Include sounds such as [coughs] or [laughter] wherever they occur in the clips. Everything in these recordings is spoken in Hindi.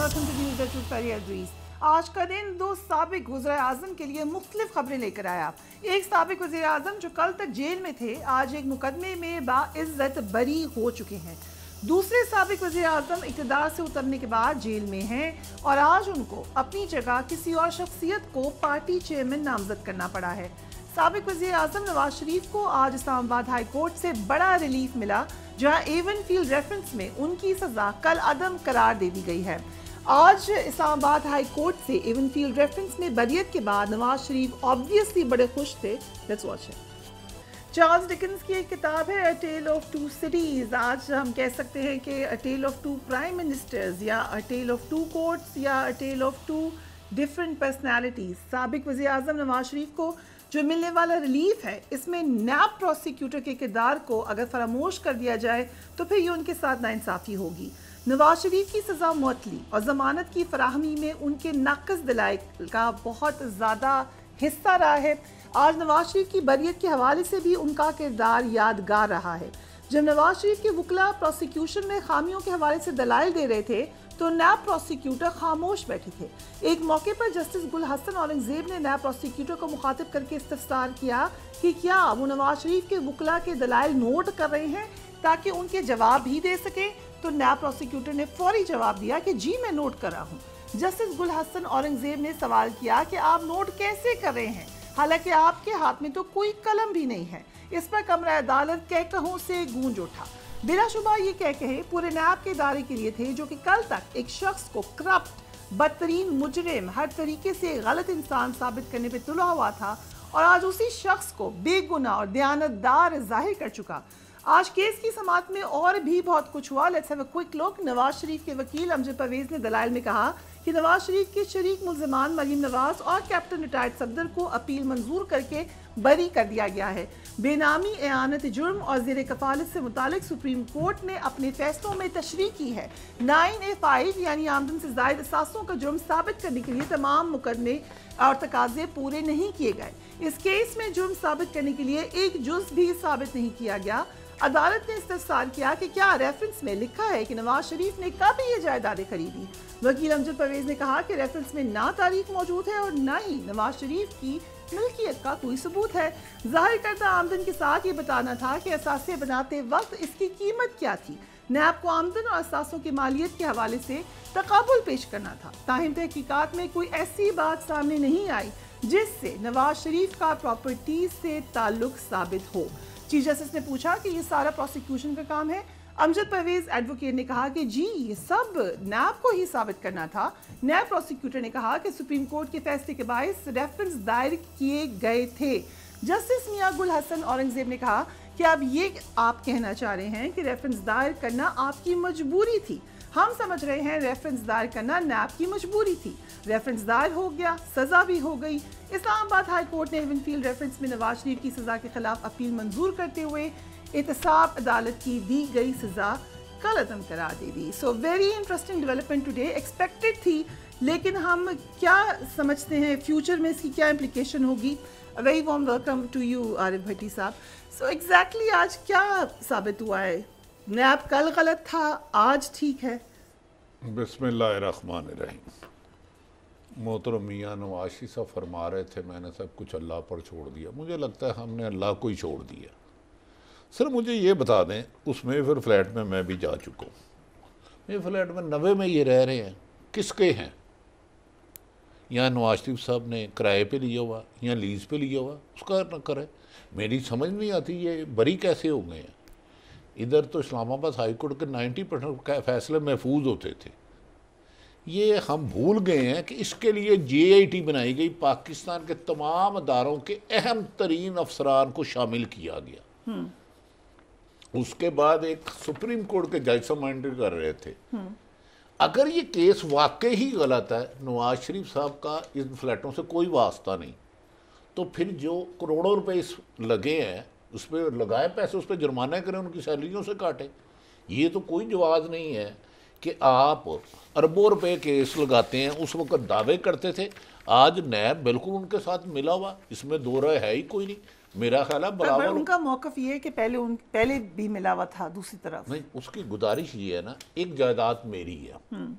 वेलकम टू न्यूज डेस्क फरी अजीज आज का दिन दो सबक वजर अजम के लिए मुख्तलिफ खबरें लेकर आया एक सबक वजी अजम जो कल तक जेल में थे आज एक मुकदमे में बाज़्ज़त बरी हो चुके हैं दूसरे सबक वजी अजम इकतदार से उतरने के बाद जेल में हैं और आज उनको अपनी जगह किसी और शख्सियत को पार्टी चेयरमैन नामजद करना पड़ा है सबक वजी अजम नवाज शरीफ को आज इस्लामाबाद हाई कोर्ट से बड़ा रिलीफ मिला जहां एवन फील्ड रेफरेंस में उनकी सजा कल अदम करार दे दी गई है आज इस्लामाबाद हाई कोर्ट से इवन फील्ड रेफरेंस में बरियत के बाद नवाज शरीफ ऑब्वियसली बड़े खुश थे let's watch it Charles Dickens की एक किताब है a tale of two cities आज हम कह सकते हैं कि a tale of two prime ministers या a tale of two courts या a tale of two different personalities सबक वजी अजम नवाज शरीफ को जो मिलने वाला रिलीफ है इसमें नैब प्रोसिक्यूटर के किरदार को अगर फरामोश कर दिया जाए तो फिर ये उनके साथ नाइंसाफ़ी होगी नवाज शरीफ की सज़ा मअतली और ज़मानत की फराहमी में उनके नाकस दिलाए का बहुत ज़्यादा हिस्सा रहा है आज नवाज शरीफ की बरीत के हवाले से भी उनका किरदार यादगार रहा है जब नवाज शरीफ के वकला प्रोसिक्यूशन में खामियों के हवाले से दलाइल दे रहे थे तो नैब प्रोसिक्यूटर खामोश बैठे थे एक मौके पर जस्टिस गुल हसन औरंगजेब ने नैब प्रोसिक्यूटर को मुखातिब करके इस्तार किया कि क्या वो नवाज शरीफ के वकला के दलाइल नोट कर रहे हैं ताकि उनके जवाब भी दे सकें तो नया प्रोसिक्यूटर ने फौरी जवाब दिया कि जी मैं नोट करा हूँ जस्टिस गुल हसन औरंगजेब ने सवाल किया कि आप नोट कैसे कर रहे हैं हालांकि आपके हाथ में तो कोई कलम भी नहीं है इस पर कमरा अदालत कह कहों से गूंज उठा बिलाशुबा ये कह कहे पूरे नैब के दायरे के लिए थे जो कि कल तक एक शख्स को करप्ट बदतरीन मुजरिम हर तरीके से गलत इंसान साबित करने पर तुला हुआ था और आज उसी शख्स को बेगुना और दयानतदार जाहिर कर चुका आज केस की समात में और भी बहुत कुछ हुआ let's have a quick look Nawaz Sharif के वकील अमजद परवेज ने दलाल में कहा कि नवाज शरीफ के शरीक मुलजमान मरीम नवाज और कैप्टन रिटायर्ड सफदर को अपील मंजूर करके बरी कर दिया गया है बेनामी एनत जुर्म और जेर कफालत से मुतक सुप्रीम कोर्ट ने अपने फैसलों में तशरी की है नाइन ए फाइव यानी आमदन से जायद सासों का जुर्म साबित करने के लिए तमाम मुकदमे और तकाजे पूरे नहीं किए गए इस केस में जुर्म साबित करने के लिए एक जुज भी साबित नहीं किया गया अदालत ने इस्तेसाल किया कि क्या रेफरेंस में लिखा है कि नवाज शरीफ ने कब ये जायदादें खरीदी वकील अमजद परवेज ने कहा कि रेफरेंस में ना तारीख मौजूद है और ना ही नवाज शरीफ की मिल्कियत का कोई सबूत है जाहिर करता आमदन के साथ ये बताना था कि असासे बनाते वक्त इसकी कीमत क्या थी नैब को आमदन और असासों की मालियत के हवाले से तकबुल पेश करना था ताहम तहकीकत में कोई ऐसी बात सामने नहीं आई जिससे नवाज शरीफ का प्रॉपर्टी से ताल्लुक साबित हो चीफ जस्टिस ने पूछा कि ये सारा प्रोसिक्यूशन का काम है अमजद परवेज एडवोकेट ने कहा कि जी ये सब नैब को ही साबित करना था नैब प्रोसिक्यूटर ने कहा कि सुप्रीम कोर्ट के फैसले के बायस रेफरेंस दायर किए गए थे जस्टिस मियाँ गुल हसन औरंगजेब ने कहा कि अब ये आप कहना चाह रहे हैं कि रेफरेंस दायर करना आपकी मजबूरी थी हम समझ रहे हैं रेफरेंस दायर करना नैब की मजबूरी थी रेफरेंस दायर हो गया सज़ा भी हो गई इस्लामाबाद हाई कोर्ट ने एवनफील्ड रेफरेंस में नवाज शरीफ की सज़ा के खिलाफ अपील मंजूर करते हुए एहतसाब अदालत की दी गई सज़ा कल अदम करा दे दी so very interesting development today expected थी लेकिन हम क्या समझते हैं फ्यूचर में इसकी क्या इम्प्लीकेशन होगी very warm welcome to you Arif Bhatti sahab so exactly आज क्या साबित हुआ है नैब कल गलत था आज ठीक है बसमिल्लर मोहतरम मियाँ नवाशी सा फरमा रहे थे मैंने सब कुछ अल्लाह पर छोड़ दिया मुझे लगता है हमने अल्लाह को ही छोड़ दिया सर मुझे ये बता दें उसमें फिर फ्लैट में मैं भी जा चुका हूँ मेरे फ्लैट में नवे में ये रह रहे हैं किसके हैं यहाँ नवाज शरीफ साहब ने किराए पे लिया हुआ या लीज़ पे लिया हुआ उसका न करे मेरी समझ नहीं आती ये बरी कैसे हो गए हैं इधर तो इस्लामाबाद हाई कोर्ट के 90 परसेंट फैसले महफूज होते थे ये हम भूल गए हैं कि इसके लिए जे आई टी बनाई गई पाकिस्तान के तमाम अदारों के अहम तरीन अफसरान को शामिल किया गया हम्म। उसके बाद एक सुप्रीम कोर्ट के जज समाइंडर कर रहे थे हम्म। अगर ये केस वाकई ही गलत है नवाज शरीफ साहब का इन फ्लैटों से कोई वास्ता नहीं तो फिर जो करोड़ों रुपए इस लगे हैं उस पर लगाए पैसे उस पर जुर्माना करें उनकी सैलरियों से काटें ये तो कोई जवाब नहीं है कि आप अरबों रुपए केस लगाते हैं उस वक्त दावे करते थे आज नैब बिल्कुल उनके साथ मिला हुआ इसमें दो राय है ही कोई नहीं मेरा ख्याल है बराबर उनका मौकफ ये है कि पहले उन पहले भी मिला हुआ था दूसरी तरफ नहीं उसकी गुजारिश ये है ना एक जायदाद मेरी है हम्म।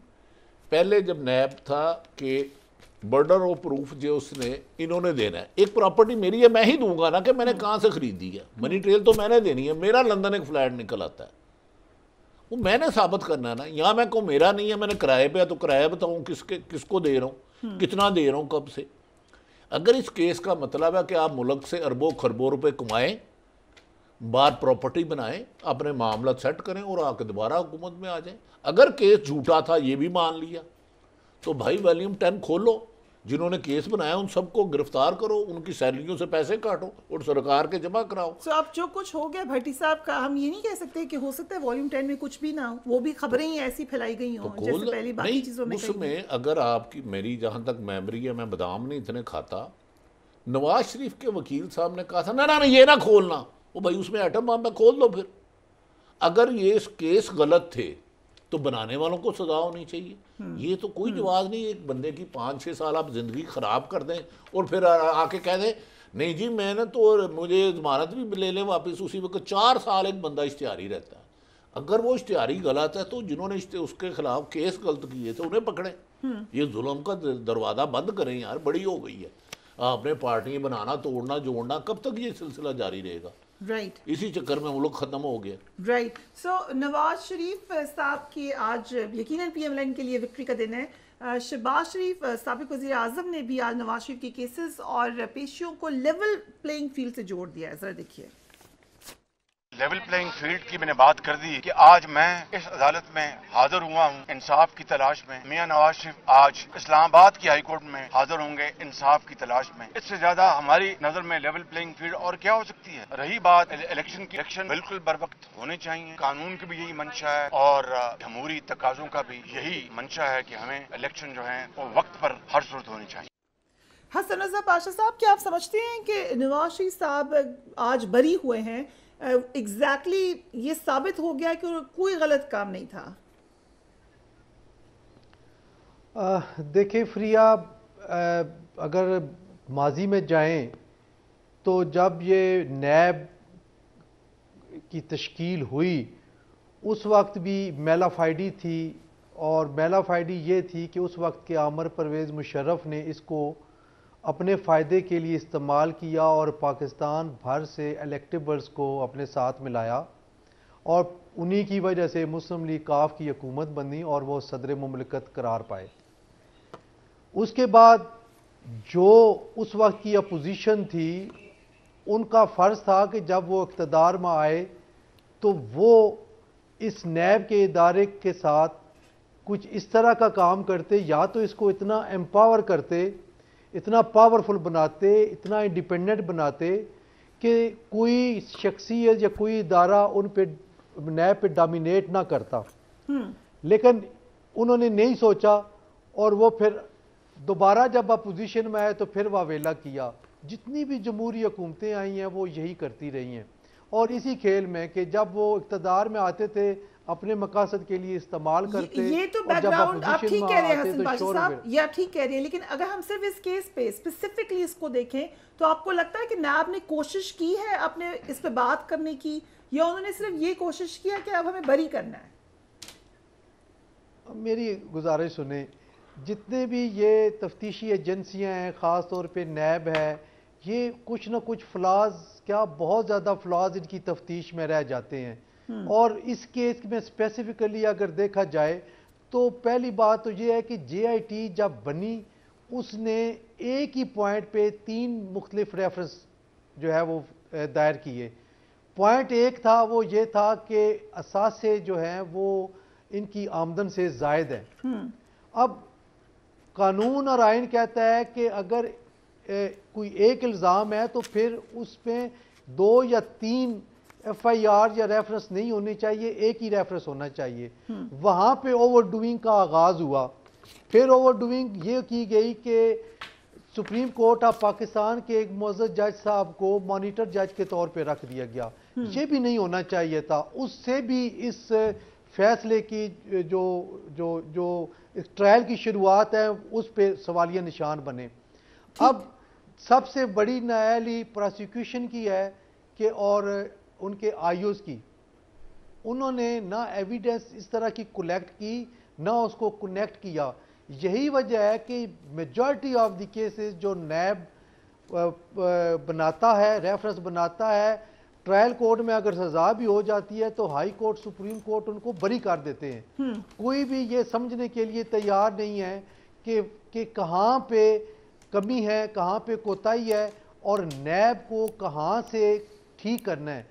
पहले जब नैब था कि बर्डन ऑफ प्रूफ जो उसने इन्होंने देना है एक प्रॉपर्टी मेरी है मैं ही दूंगा ना कि मैंने कहाँ से खरीदी है मनी ट्रेल तो मैंने देनी है मेरा लंदन एक फ्लैट निकल आता है वो मैंने साबित करना है ना यहाँ मैं को मेरा नहीं है मैंने किराए पे है तो किराया बताऊँ किसके किसको दे रहा हूँ हम्म। कितना दे रहा हूँ कब से अगर इस केस का मतलब है कि आप मुल्क से अरबों खरबों रुपये कमाएँ बार प्रॉपर्टी बनाएं अपने मामला सेट करें और आके दोबारा हुकूमत में आ जाए अगर केस झूठा था ये भी मान लिया तो भाई वॉल्यूम टेन खोलो जिन्होंने केस बनाया उन सबको गिरफ्तार करो उनकी सैलरियों से पैसे काटो और सरकार के जमा कराओ सो अब जो कुछ हो गया भट्टी साहब का हम ये नहीं कह सकते कि हो सकता है वॉल्यूम टेन में कुछ भी ना हो वो भी खबरें ही ऐसी फैलाई गई हो तो जैसे पहली बाकी चीज़ों में उसमें अगर आपकी मेरी जहाँ तक मेमोरी है मैं बादाम नहीं इतने खाता नवाज शरीफ के वकील साहब ने कहा था ना ना ना ये ना खोलना वो भाई उसमें एटम बम खोल दो फिर अगर ये केस गलत थे तो बनाने वालों को सजा होनी चाहिए हम्म। ये तो कोई हम्म। जवाब नहीं एक बंदे की पाँच छः साल आप ज़िंदगी ख़राब कर दें और फिर आके कह दें नहीं जी मैंने तो मुझे जमानत भी ले लें वापस उसी वक्त चार साल एक बंदा इश्तिहारी रहता है अगर वो इश्तिहारी गलत है तो जिन्होंने उसके खिलाफ केस गलत किए थे उन्हें पकड़ें हम्म। ये जुल्म का दरवाज़ा बंद करें यार बड़ी हो गई है आपने पार्टियाँ बनाना तोड़ना जोड़ना कब तक ये सिलसिला जारी रहेगा राइट right. इसी चक्कर में वो लोग खत्म हो गए राइट सो नवाज शरीफ साहब की आज यकीन पीएमएलएन के लिए विक्ट्री का दिन है शहबाज शरीफ सबक वजी अजम ने भी आज नवाज शरीफ के केसेस और पेशियों को लेवल प्लेइंग फील्ड से जोड़ दिया है ज़रा देखिए लेवल प्लेइंग फील्ड की मैंने बात कर दी कि आज मैं इस अदालत में हाजिर हुआ हूँ इंसाफ की तलाश में मियाँ नवाज शरीफ आज इस्लामाबाद की हाईकोर्ट में हाजिर होंगे इंसाफ की तलाश में इससे ज्यादा हमारी नजर में लेवल प्लेइंग फील्ड और क्या हो सकती है रही बात इलेक्शन की इलेक्शन बिल्कुल बर वक्त होने चाहिए कानून की भी यही मंशा है और जमहूरी तकाजों का भी यही मंशा है की हमें इलेक्शन जो है वो वक्त पर हर सूरत होनी चाहिए हसन रजा पाशा साहब क्या आप समझते हैं कि नवाज शरीफ साहब आज बरी हुए हैं एग्जैक्टली exactly ये साबित हो गया कि कोई गलत काम नहीं था देखिए फ्रिया आ, अगर माजी में जाएं तो जब ये नैब की तश्कील हुई उस वक्त भी मेलाफाइडी थी और मेलाफाइडी ये थी कि उस वक्त के आमर परवेज़ मुशर्रफ ने इसको अपने फ़ायदे के लिए इस्तेमाल किया और पाकिस्तान भर से इलेक्टेबल्स को अपने साथ मिलाया और उन्हीं की वजह से मुस्लिम लीग काफ की हकूमत बनी और वो सदर ममलकत करार पाए उसके बाद जो उस वक्त की अपोजिशन थी उनका फ़र्ज़ था कि जब वो इकतदार में आए तो वो इस नैब के इदारे के साथ कुछ इस तरह का काम करते या तो इसको इतना एम्पावर करते इतना पावरफुल बनाते इतना इंडिपेंडेंट बनाते कि कोई शख्सियत या कोई इदारा उन पे नैब पे डामिनेट ना करता हम्म। लेकिन उन्होंने नहीं सोचा और वो फिर दोबारा जब अपोजिशन में आए तो फिर वावेला किया जितनी भी जमहूरी हुकूमतें आई हैं वो यही करती रही हैं और इसी खेल में कि जब वो इकतदार में आते थे अपने मकासद के लिए इस्तेमाल करते ये, ये तो बैकग्राउंड आप ठीक कह रहे हैं तो हसन तो साहब ये आप ठीक कह रहे हैं लेकिन अगर हम सिर्फ इस केस पे स्पेसिफिकली इसको देखें तो आपको लगता है कि नैब ने कोशिश की है अपने इस पे बात करने की या उन्होंने सिर्फ ये कोशिश किया कि अब हमें बरी करना है मेरी गुजारिश सुने जितने भी ये तफ्तीशी एजेंसियाँ हैं ख़ास तौर पर नैब है ये कुछ ना कुछ फ्लाज क्या बहुत ज़्यादा फ्लाज इनकी तफ्तीश में रह जाते हैं हम्म। और इस केस में स्पेसिफिकली अगर देखा जाए तो पहली बात तो ये है कि जे जब बनी उसने एक ही पॉइंट पे तीन मुख्तलिफ रेफरेंस जो है वो दायर किए पॉइंट एक था वो ये था कि असासे जो हैं वो इनकी आमदन से जायद है हम्म। अब कानून और आयन कहता है कि अगर ए, कोई एक इल्ज़ाम है तो फिर उसमें दो या तीन एफ आई आर या रेफरेंस नहीं होनी चाहिए एक ही रेफरेंस होना चाहिए हम्म। वहाँ पे ओवर डूइंग का आगाज़ हुआ फिर ओवर डूइंग ये की गई कि सुप्रीम कोर्ट ऑफ पाकिस्तान के एक मजद जज साहब को मॉनिटर जज के तौर पे रख दिया गया हम्म। ये भी नहीं होना चाहिए था उससे भी इस फैसले की जो जो जो ट्रायल की शुरुआत है उस पर सवालिया निशान बने अब सबसे बड़ी न्यायालय प्रोसिक्यूशन की है कि और उनके आईओज की उन्होंने ना एविडेंस इस तरह की कलेक्ट की ना उसको कनेक्ट किया यही वजह है कि मेजॉरिटी ऑफ द केसेस जो नैब बनाता है रेफरेंस बनाता है ट्रायल कोर्ट में अगर सजा भी हो जाती है तो हाई कोर्ट सुप्रीम कोर्ट उनको बरी कर देते हैं हम्म। कोई भी ये समझने के लिए तैयार नहीं है कि कि कहाँ पे कमी है कहाँ पे कोताही है और नैब को कहाँ से ठीक करना है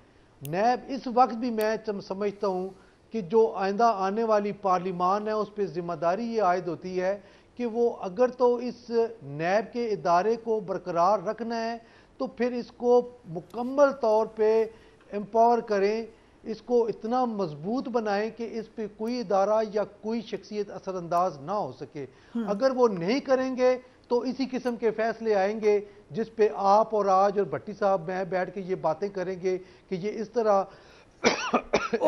नैब इस वक्त भी मैं समझता हूँ कि जो आइंदा आने वाली पार्लिमान है उस पर ज़िम्मेदारी ये आयद होती है कि वो अगर तो इस नैब के इदारे को बरकरार रखना है तो फिर इसको मुकम्मल तौर पर एम्पावर करें इसको इतना मजबूत बनाएं कि इस पर कोई इदारा या कोई शख्सियत असरअंदाज ना हो सके हम्म। अगर वो नहीं करेंगे तो इसी किस्म के फैसले आएंगे जिस पे आप और आज और भट्टी साहब मैं बैठ के ये बातें करेंगे कि ये इस तरह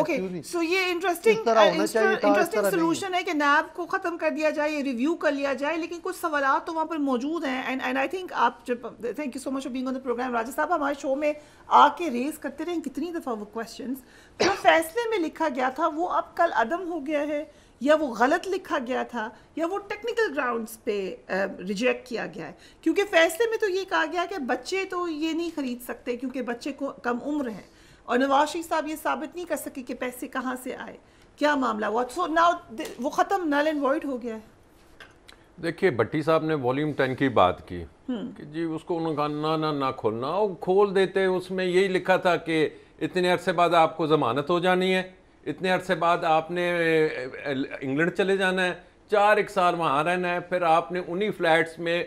ओके [coughs] सो ये इंटरेस्टिंग इंटरेस्टिंग सोल्यूशन है कि नैब को ख़त्म कर दिया जाए रिव्यू कर लिया जाए लेकिन कुछ सवाल तो वहाँ पर मौजूद हैं एंड एंड आई थिंक आप जब thank you so much being on the programme Raja sahab हमारे शो में आके रेज करते रहे कितनी दफ़ा वो क्वेश्चन जो फैसले में लिखा गया था वो अब कल अदम हो गया है या वो गलत लिखा गया था या वो टेक्निकल ग्राउंड्स पे रिजेक्ट किया गया है क्योंकि फैसले में तो ये कहा गया कि बच्चे तो ये नहीं खरीद सकते क्योंकि बच्चे को कम उम्र है और नवाज शरीफ साहब ये साबित नहीं कर सके कि पैसे कहाँ से आए क्या मामला हुआ सो नाउ वो ख़त्म नल एंड वॉइड हो गया है देखिए भट्टी साहब ने वॉल्यूम टेन की बात की हम्म। कि जी उसको उन्होंने कहा ना ना ना खोलना और खोल देते उसमें यही लिखा था कि इतने अरसे बाद आपको ज़मानत हो जानी है इतने अरसे बाद आपने इंग्लैंड चले जाना है चार एक साल वहाँ रहना है फिर आपने उन्हीं फ्लैट्स में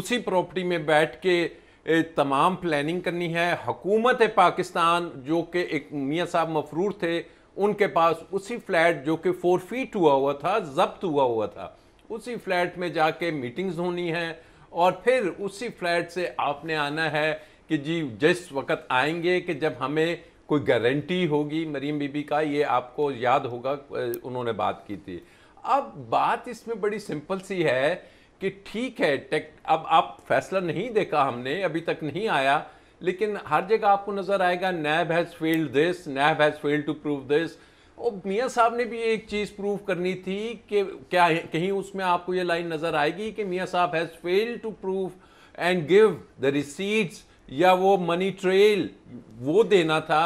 उसी प्रॉपर्टी में बैठ के तमाम प्लानिंग करनी है हकूमत पाकिस्तान जो कि एक मियाँ साहब मफरूर थे उनके पास उसी फ्लैट जो कि फोर फीट हुआ हुआ था जब्त हुआ हुआ था उसी फ्लैट में जाके मीटिंग्स होनी है और फिर उसी फ्लैट से आपने आना है कि जी जिस वक्त आएंगे कि जब हमें कोई गारंटी होगी मरीम बीबी का ये आपको याद होगा उन्होंने बात की थी अब बात इसमें बड़ी सिंपल सी है कि ठीक है टेक अब आप फैसला नहीं देखा हमने अभी तक नहीं आया लेकिन हर जगह आपको नज़र आएगा NAB has failed this NAB has failed to prove this और मियाँ साहब ने भी एक चीज़ प्रूव करनी थी कि क्या कहीं उसमें आपको ये लाइन नज़र आएगी कि Mian sahab has failed to prove and give the receipts या वो मनी ट्रेल वो देना था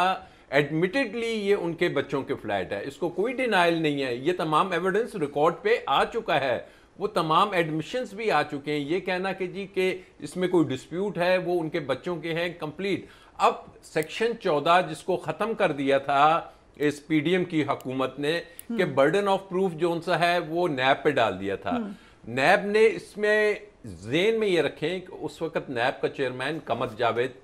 एडमिटेडली ये उनके बच्चों के फ्लैट है इसको कोई डिनाइल नहीं है ये तमाम एविडेंस रिकॉर्ड पे आ चुका है वो तमाम एडमिशन्स भी आ चुके हैं ये कहना कि जी के इसमें कोई डिस्प्यूट है वो उनके बच्चों के हैं कंप्लीट अब सेक्शन चौदह जिसको ख़त्म कर दिया था इस पीडीएम की हकूमत ने कि बर्डन ऑफ प्रूफ जो सा है वो नैब पे डाल दिया था नैब हम्म। ने इसमें जेन में ये रखें कि उस वक्त नैब का चेयरमैन कमर जावेद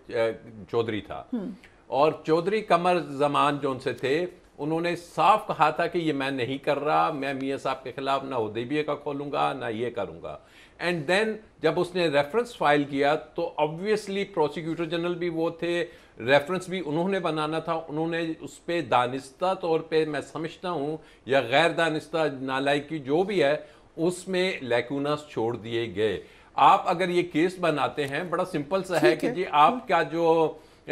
चौधरी था हम्म। और चौधरी कमर जमान जो उनसे थे उन्होंने साफ कहा था कि ये मैं नहीं कर रहा मैं मियाँ साहब के खिलाफ ना उदेबिया का खोलूंगा ना ये करूंगा एंड देन जब उसने रेफरेंस फाइल किया तो ऑब्वियसली प्रोसिक्यूटर जनरल भी वो थे रेफरेंस भी उन्होंने बनाना था उन्होंने उस पर दानिस्ता तौर पे मैं समझता हूँ या गैर दानिस्ता नालायकी जो भी है उसमें लैकुनास छोड़ दिए गए आप अगर ये केस बनाते हैं बड़ा सिंपल सा है कि जी आपका जो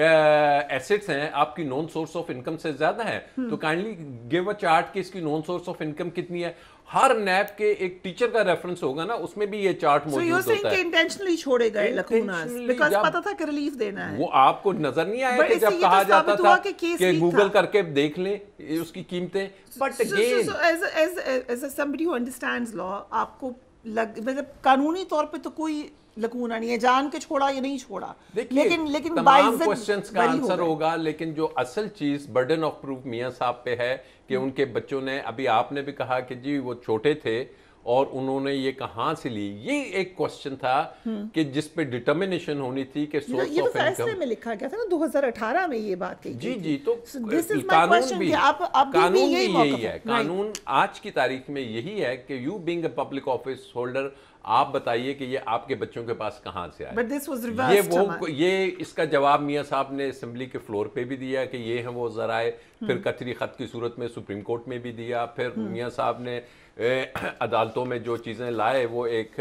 एसेट्स हैं आपकी नॉन सोर्स ऑफ इनकम से ज्यादा है हम्म। तो काइंडली गिव अ चार्ट कि इसकी नॉन सोर्स ऑफ इनकम कितनी है हर नैप के एक टीचर का रेफरेंस होगा ना उसमें भी ये चार्ट मौजूद होता है इंटेंशनली छोड़े गए बिकॉज़ पता था कि रिलीफ देना है वो आपको नजर नहीं आया जब तो कहा जाता था कि गूगल करके देख लें उसकी कीमतें बट अगेन एज लॉ आपको मतलब कानूनी तौर पे तो कोई लकूना नहीं है जान के छोड़ा या नहीं छोड़ा लेकिन लेकिन क्वेश्चंस का आंसर होगा लेकिन जो असल चीज बर्डन ऑफ प्रूफ मियां साहब पे है कि उनके बच्चों ने अभी आपने भी कहा कि जी वो छोटे थे और उन्होंने ये कहाँ से ली ये एक क्वेश्चन था हम्म। कि जिस पे डिटर्मिनेशन होनी थी कि सोर्स ऑफ इनकम में लिखा गया था ना 2018 में ये बात कही जी जी तो माय कानून भी आप, आप कानून भी, यही, यही है कानून आज की तारीख में यही है कि you a public office holder आप बताइए कि ये आपके बच्चों के पास कहाँ से आया ये वो ये इसका जवाब मियाँ साहब ने असम्बली के फ्लोर पे भी दिया कि ये हैं वो जराए फिर हम्म। कतरी ख़त की सूरत में सुप्रीम कोर्ट में भी दिया फिर हम्म। मियाँ साहब ने अदालतों में जो चीज़ें लाए वो एक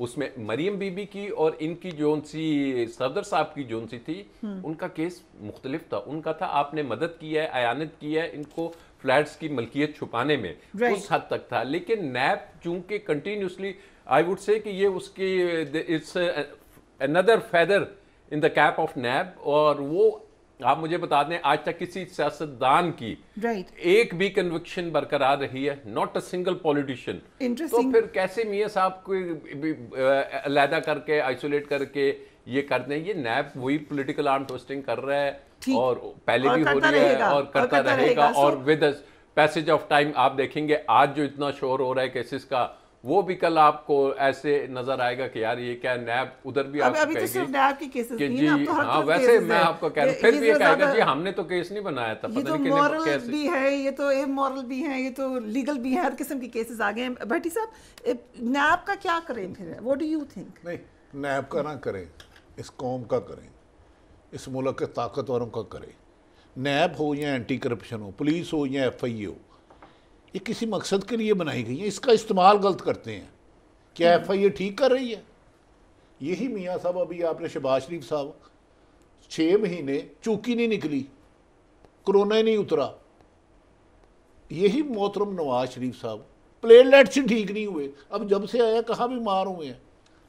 उसमें मरीम बीबी की और इनकी जो सी सदर साहब की जोन सी थी हम्म। उनका केस मुख्तलिफ था उनका था आपने मदद की है अयानत की है इनको फ्लैट्स की मलकियत छुपाने में उस हद तक था लेकिन नैब चूंकि कंटिन्यूसली आई वुड से कि ये उसकी it's another feather in the cap of NAB और वो आप मुझे बता दें आज तक किसी सियासतदान की right. एक भी कन्विक्शन बरकरार रही है नॉट अ सिंगल पॉलिटिशियन तो फिर कैसे मियाँ साहब को अलहदा करके आइसोलेट करके ये कर दें ये नैब वही पॉलिटिकल आर्म ट्विस्टिंग कर रहा है और पहले और भी हो रही है और करता, करता रहेगा, रहेगा और विद पैसेज ऑफ टाइम आप देखेंगे आज जो इतना शोर हो रहा है केसेस का वो भी कल आपको ऐसे नजर आएगा कि यार ये क्या नैब उधर भी आप अभी तो सिर्फ नैब की केसेस कि जी तो हाँ वैसे मैं आपको कह रहा हूँ फिर भी ये कहेगा जी हमने तो केस नहीं बनाया था ये तो मॉरल भी है ये तो इमोरल भी है ये तो लीगल भी है हर किस्म के केसेस आ गए हैं भट्टी साहब नैब का क्या करें फिर वो डू यू थिंक नहीं नैब का ना करें इस कौम का करें इस मुल्क के ताकतवरों का करें नैब हो या एंटी करप्शन हो पुलिस हो या एफ आई हो ये किसी मकसद के लिए बनाई गई हैं इसका इस्तेमाल गलत करते हैं क्या हम्म। एफ आई ए ठीक कर रही है यही मियाँ साहब अभी आपने शहबाज शरीफ साहब छः महीने चूकी नहीं निकली कोरोना ही नहीं उतरा यही मोहतरम नवाज शरीफ साहब प्लेटलेट्स ठीक नहीं हुए अब जब से आया कहाँ भी मार हुए हैं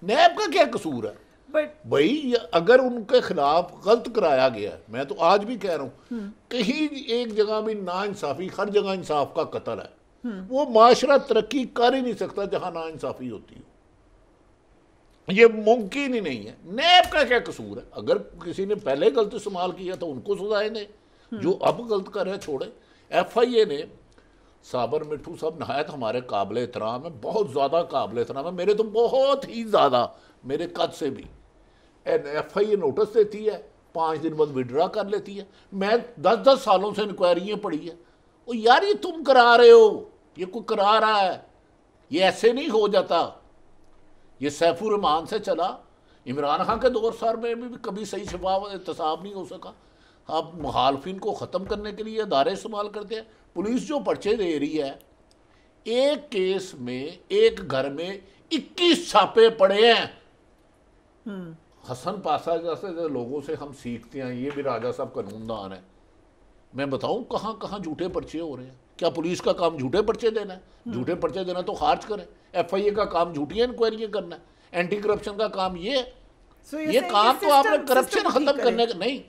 नैब का क्या कसूर है बट भाई अगर उनके खिलाफ गलत कराया गया मैं तो आज भी कह रहा हूँ हम्म। कहीं एक जगह भी ना इंसाफी हर जगह इंसाफ का कतल है हम्म। वो माशरा तरक्की कर ही नहीं सकता जहां ना इंसाफी होती हो ये मुमकिन ही नहीं है नैब का क्या कसूर है अगर किसी ने पहले गलत इस्तेमाल किया तो उनको सजाए ने हम्म। जो अब गलत कर रहे छोड़े एफ आई ए ने साबर मिठू साहब नहायत हमारे काबिल एहतराम है बहुत ज़्यादा काबिल एहतराम है मेरे तो बहुत ही ज़्यादा मेरे कद से भी एफ आई ए नोटिस देती है पाँच दिन बाद विड्रा कर लेती है मैं दस दस सालों से इंक्वायरियाँ पड़ी है और यार ये तुम करा रहे हो ये कोई करा रहा है ये ऐसे नहीं हो जाता ये सैफुर रहमान से चला इमरान खान के दौर सर में भी कभी सही शफा एहतसाब नहीं हो सका आप मुखालफिन को ख़त्म करने के लिए अदारे इस्तेमाल करते हैं पुलिस जो पर्चे दे रही है एक केस में एक घर में इक्कीस छापे पड़े हैं हम्म। हसन पासा जैसे जैसे लोगों से हम सीखते हैं ये भी राजा साहब कानूनदान है मैं बताऊं कहां कहां झूठे पर्चे हो रहे हैं क्या पुलिस का काम झूठे पर्चे देना है हम्म। झूठे पर्चे देना तो खार्ज करें एफ आई ए का काम झूठी इंक्वायरी करना है एंटी करप्शन का काम ये है so ये काम तो आपने करप्शन खत्म करने का नहीं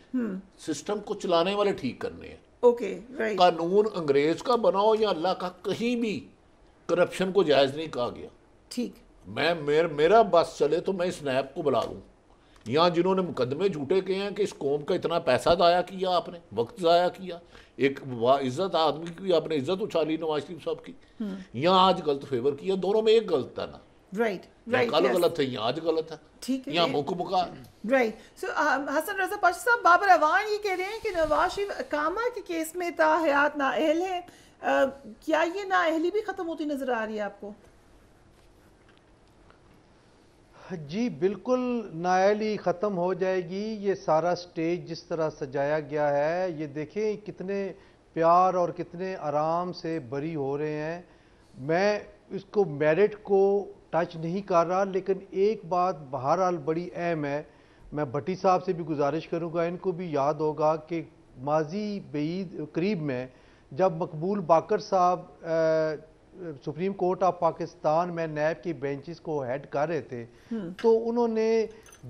सिस्टम हम्म। को चलाने वाले ठीक करने हैं ओके राइट कानून अंग्रेज का बनाओ या अल्लाह का कहीं भी करप्शन को जायज नहीं कहा गया ठीक मैं मेर, मेरा बस चले तो मैं इस नैब को बुला लूँ या जिन्होंने मुकदमे झूठे किए हैं कि इस कौम का इतना पैसा ज़ाया किया आपने वक्त ज़ाया किया एक इज़्ज़त आदमी की आपने इज़्ज़त उछाली नवाज शरीफ साहब की हम्म। या आज गलत फेवर किया दोनों में एक गलत था ना राइट राइट कल गलत है यहाँ आज गलत है ठीक है यहाँ मुक मुका राइट सो हसन रजा ये कह रहे uh, भी ख़त्म होती नज़र आ रही है आपको जी बिल्कुल नायली ख़त्म हो जाएगी ये सारा स्टेज जिस तरह सजाया गया है ये देखें कितने प्यार और कितने आराम से बरी हो रहे हैं मैं इसको मेरिट को टच नहीं कर रहा लेकिन एक बात बहरहाल बड़ी अहम है मैं भट्टी साहब से भी गुजारिश करूँगा इनको भी याद होगा कि माजी बीद करीब में जब मकबूल बाकर साहब सुप्रीम कोर्ट ऑफ पाकिस्तान में नैब की बेंचेस को हेड कर रहे थे हम्म। तो उन्होंने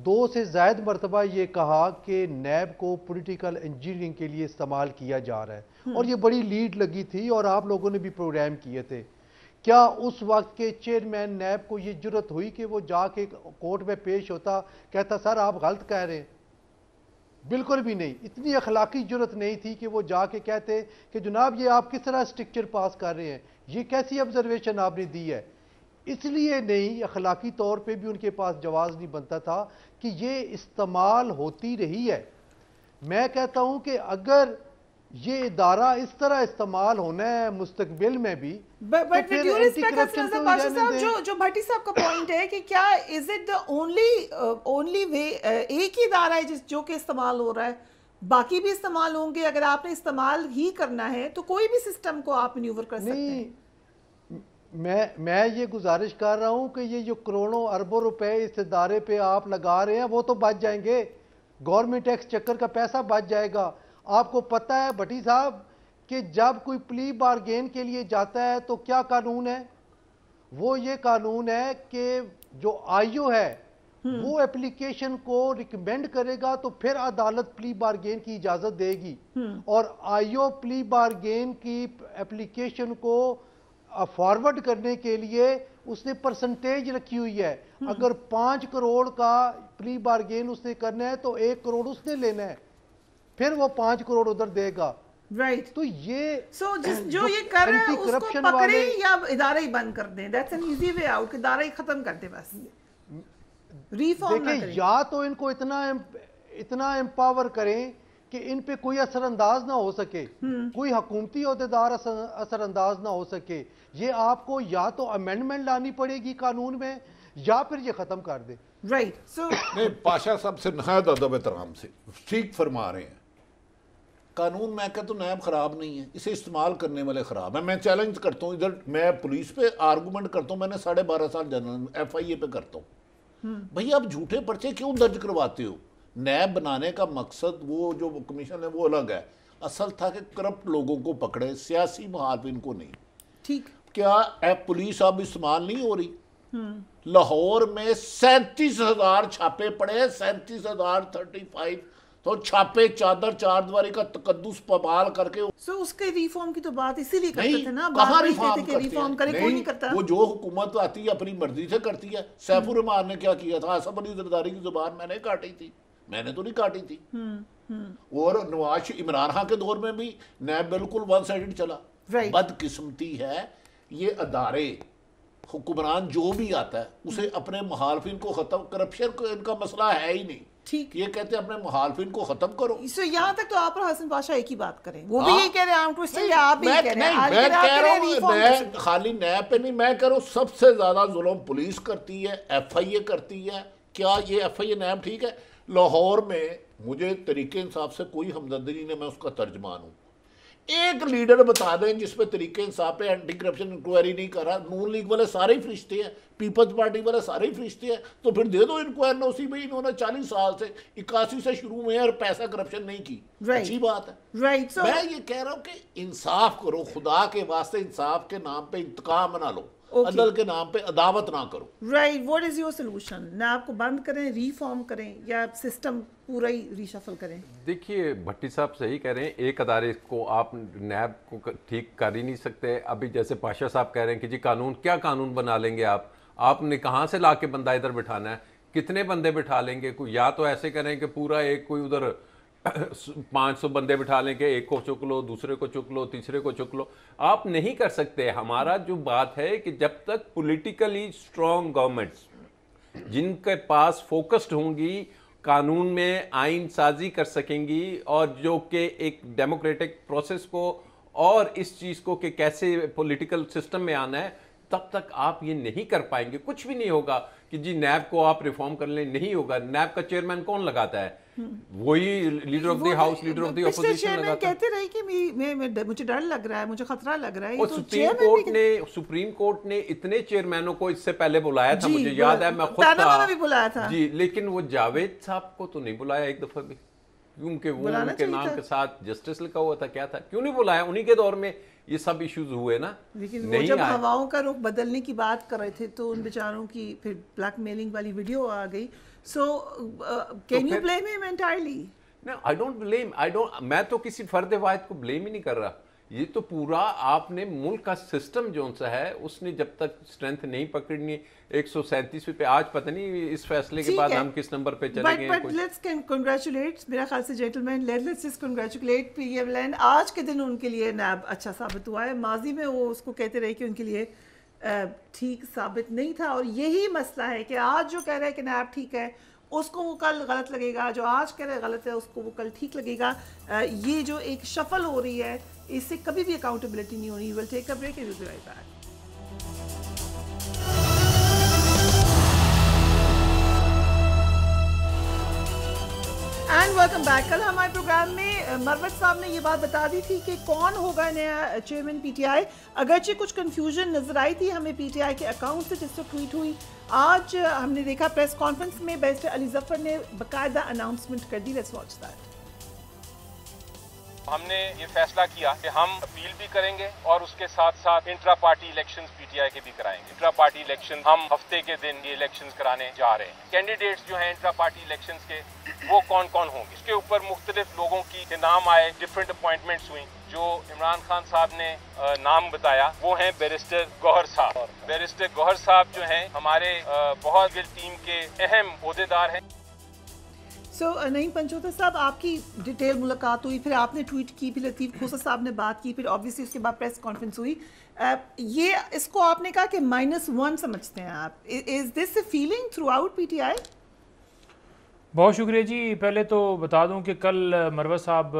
दो से जायद मरतबा ये कहा कि नैब को पॉलिटिकल इंजीनियरिंग के लिए इस्तेमाल किया जा रहा है हम्म। और ये बड़ी लीड लगी थी और आप लोगों ने भी प्रोग्राम किए थे क्या उस वक्त के चेयरमैन नैब को ये जरूरत हुई कि वो जाके कोर्ट में पेश होता कहता सर आप गलत कह रहे हैं बिल्कुल भी नहीं इतनी अखलाकी जरूरत नहीं थी कि वो जाके कहते कि जनाब ये आप किस तरह स्ट्रक्चर पास कर रहे हैं ये कैसी ऑब्जर्वेशन आपने दी है इसलिए नहीं अखलाकी तौर पे भी उनके पास जवाब नहीं बनता था कि ये इस्तेमाल होती रही है मैं कहता हूं कि अगर ये इदारा इस तरह इस्तेमाल होना है मुस्तकबिल में भी तो मतलब भट्टी साहब का पॉइंट है कि क्या is it the only only way एक ही इदारा है जिस जो कि इस्तेमाल हो रहा है बाकी भी इस्तेमाल होंगे अगर आपने इस्तेमाल ही करना है तो कोई भी सिस्टम को आप मनूवर कर सकते हैं मैं मैं ये गुजारिश कर रहा हूँ कि ये जो करोड़ों अरबों रुपए इस इदारे पे आप लगा रहे हैं वो तो बच जाएंगे गवर्नमेंट टैक्स चक्कर का पैसा बच जाएगा आपको पता है भट्टी साहब कि जब कोई प्ली बारगेन के लिए जाता है तो क्या कानून है वो ये कानून है कि जो आईयू है वो एप्लीकेशन हम्म। को रिकमेंड करेगा तो फिर अदालत प्ली बारगेन की इजाजत देगी हम्म। और आईओ प्ली बारगेन की एप्लीकेशन को फॉरवर्ड करने के लिए उसने परसेंटेज रखी हुई है हम्म। अगर पांच करोड़ का प्ली बारगेन उसने करना है तो एक करोड़ उसने लेना है फिर वो पांच करोड़ उधर देगा राइट right. तो ये सो so, जिस [clears throat] जो, जो ये कर रहे हैं उसको पकड़े या इदारा ही बंद कर दें that's an easy way out इदारा ही खत्म कर दे बस रिफॉर्म देखिए या तो इनको इतना इतना एम्पावर करें कि इन पे कोई असरअंदाज ना हो सके हम्म। कोई हकूमती अहदेदार असरअंदाज ना हो सके ये आपको या तो अमेंडमेंट लानी पड़ेगी कानून में या फिर ये ख़त्म कर दे राइट सो नहीं पाशा साहब से नहायत अदब एहतराम से ठीक फरमा रहे हैं कानून मैं कहता तो नैब ख़राब नहीं है इसे इस्तेमाल करने वाले ख़राब है मैं चैलेंज करता हूँ इधर मैं पुलिस पे आर्गूमेंट करता हूँ मैंने साढ़े बारह साल जनरल एफ आई ए पे करता हूँ भाई आप झूठे पर्चे क्यों दर्ज करवाते हो नैब बनाने का मकसद वो जो कमीशन है वो अलग है असल था कि करप्ट लोगों को पकड़े सियासी मुहारफिन को नहीं ठीक क्या ऐप पुलिस अब इस्तेमाल नहीं हो रही हम्म। लाहौर में सैंतीस हजार छापे पड़े सैंतीस हजार थर्टी फाइव तो छापे चादर चारद्वारी का तकदस पबाल करके सो उसके रिफॉर्म की तो बात इसीलिए करते थे ना कहाँ रिफॉर्म करते रिफॉर्म करे कोई नहीं करता वो जो हुकूमत आती है अपनी मर्जी से करती है सैफुर हम्म। रहमान ने क्या किया था असफ अली जरदारी की जुबान मैंने काटी थी मैंने तो नहीं काटी थी हम्म, हम्म। और नवाज इमरान खान के दौर में भी न बिल्कुल वन साइड चला बदकिस्मती है ये अदारे हुक्मरान जो भी आता है उसे अपने मुहालफिन को ख़त्म करप्शन को इनका मसला है ही नहीं ठीक ये कहते हैं अपने मुहालफिन को खत्म करो इसे यहाँ तक तो आप और हसन पाशा एक ही बात करें वो भी हाँ। ये कह रहे हैं आर्म ट्विस्टिंग आप भी कह रहे हैं मैं कह रहा हूँ मैं खाली नया पे नहीं मैं कह रहा हूँ सबसे ज्यादा जुलम पुलिस करती है एफ आई ए करती है क्या ये एफ आई ए नाम ठीक है लाहौर में मुझे तरीके इंसाफ से कोई हमदर्दी नहीं मैं उसका तर्जमान हूँ एक लीडर बता दें पे तरीके इंसाफ पे एंटी करप्शन इंक्वायरी नहीं करा नून लीग वाले सारे ही फरिश्ते हैं पीपल्स पार्टी वाले सारे ही फरिश्ते हैं तो फिर दे दो इंक्वायर एन ओ में इन्होंने चालीस साल से इक्यासी से शुरू में और पैसा करप्शन नहीं की right. अच्छी बात है right, so... मैं ये कह रहा हूँ कि इंसाफ करो खुदा के वास्ते इंसाफ के नाम पे इंतकाम ना लो अदल के नाम पे अदावत ना करो right what is your solution ना आपको बंद करें रिफॉर्म करें या सिस्टम पूरा ही रिशफल करें देखिए भट्टी साहब सही कह रहे हैं एक अदारे को आप नैब को ठीक कर ही नहीं सकते अभी जैसे पाशा साहब कह रहे हैं कि जी कानून क्या कानून बना लेंगे आप आपने कहाँ से ला के बंदा इधर बिठाना है कितने बंदे बिठा लेंगे या तो ऐसे करें कि पूरा एक कोई उधर पाँच सौ बंदे बिठा लेंगे एक को चुक लो दूसरे को चुक लो तीसरे को चुक लो आप नहीं कर सकते हमारा जो बात है कि जब तक पॉलिटिकली स्ट्रॉन्ग गवर्नमेंट्स जिनके पास फोकस्ड होंगी कानून में आइन साजी कर सकेंगी और जो कि एक डेमोक्रेटिक प्रोसेस को और इस चीज़ को कि कैसे पॉलिटिकल सिस्टम में आना है तब तक आप ये नहीं कर पाएंगे कुछ भी नहीं होगा कि जी नैब को आप रिफॉर्म कर लें नहीं होगा नैब का चेयरमैन कौन लगाता है वही leader of the house leader of the opposition कहते रहे कि मैं, मैं, मुझे डर लग रहा है मुझे खतरा लग रहा है और तो सुप्रीम कोर्ट ने सुप्रीम कोर्ट ने इतने चेयरमैनों को इससे पहले बुलाया था मुझे याद है मैं खुद था भी बुलाया था जी लेकिन वो जावेद साहब को तो नहीं बुलाया एक दफा भी क्योंकि वो उनके नाम के साथ जस्टिस लिखा हुआ था क्या था क्यों नहीं बुलाया उन्हीं के दौर में ये सब इश्यूज हुए ना लेकिन नहीं जब हवाओं का रुख बदलने की बात कर रहे थे तो उन बेचारों की फिर ब्लैकमेलिंग वाली वीडियो आ गई so can you blame him entirely I don't blame I don't मैं तो किसी फर्द वाहिद को ब्लेम ही नहीं कर रहा ये तो पूरा आपने मुल्क का सिस्टम जो सा है उसने जब तक स्ट्रेंथ नहीं पकड़नी एक सौ सैंतीसवीं पे आज पता नहीं इस फैसले के बाद हम किस नंबर पे चले जेंटलमैन आज के दिन उनके लिए नैब अच्छा साबित हुआ है माजी में वो उसको कहते रहे कि उनके लिए ठीक साबित नहीं था और यही मसला है कि आज जो कह रहे हैं कि नैब ठीक है उसको वो कल गलत लगेगा जो आज कह रहे गलत है उसको वो कल ठीक लगेगा ये जो एक शफल हो रही है इससे कभी भी अकाउंटेबिलिटी नहीं होनी will take a break and right back and welcome back कल हमारे प्रोग्राम में मरवत साहब ने ये बात बता दी थी कि कौन होगा नया चेयरमैन पीटीआई अगरचे कुछ कंफ्यूजन नजर आई थी हमें पीटीआई के अकाउंट से जिससे ट्वीट हुई आज हमने देखा प्रेस कॉन्फ्रेंस में बेस्ट अली जफर ने बकायदा अनाउंसमेंट कर दी लेट्स वॉच दैट हमने ये फैसला किया कि हम अपील भी करेंगे और उसके साथ साथ इंट्रा पार्टी इलेक्शन पीटीआई के भी कराएंगे इंट्रा पार्टी इलेक्शन हम हफ्ते के दिन ये इलेक्शन कराने जा रहे हैं कैंडिडेट्स जो हैं इंट्रा पार्टी इलेक्शन के वो कौन कौन होंगे इसके ऊपर मुख्तलिफ लोगों की नाम आए डिफरेंट अपॉइंटमेंट्स हुई जो इमरान खान साहब ने नाम बताया वो हैं बैरिस्टर गौहर साहब बैरिस्टर गौहर साहब जो हैं हमारे बहुत टीम के अहम अहदेदार हैं सो so, नहीं पंचोता साहब आपकी डिटेल मुलाकात हुई फिर आपने ट्वीट की फिर लतीफ़ खोसा साहब ने बात की फिर ऑब्वियसली उसके बाद प्रेस कॉन्फ्रेंस हुई आ, ये इसको आपने कहा कि माइनस वन समझते हैं आप is this feeling throughout P T I बहुत शुक्रिया जी पहले तो बता दूं कि कल मरवा साहब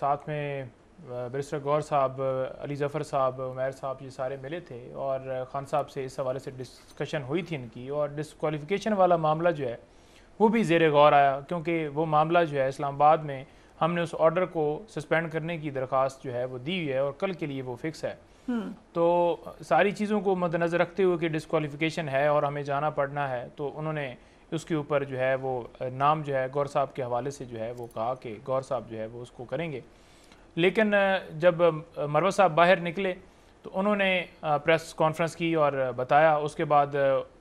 साथ में बरिस्टर गौर साहब अली ज़फ़र साहब उमैर साहब ये सारे मिले थे और ख़ान साहब से इस हवाले से डिस्कशन हुई थी इनकी और डिसकॉलीफिकेशन वाला मामला जो है वो भी जेर गौर आया क्योंकि वो मामला जो है इस्लामाबाद में हमने उस ऑर्डर को सस्पेंड करने की दरख्वास्त जो है वो दी हुई है और कल के लिए वो फिक्स है हम्म। तो सारी चीज़ों को मद्दनज़र रखते हुए कि डिसकॉलीफिकेशन है और हमें जाना पड़ना है तो उन्होंने उसके ऊपर जो है वो नाम जो है गौर साहब के हवाले से जो है वो कहा कि गौर साहब जो है वो उसको करेंगे लेकिन जब मरवा साहब बाहर निकले तो उन्होंने प्रेस कॉन्फ्रेंस की और बताया उसके बाद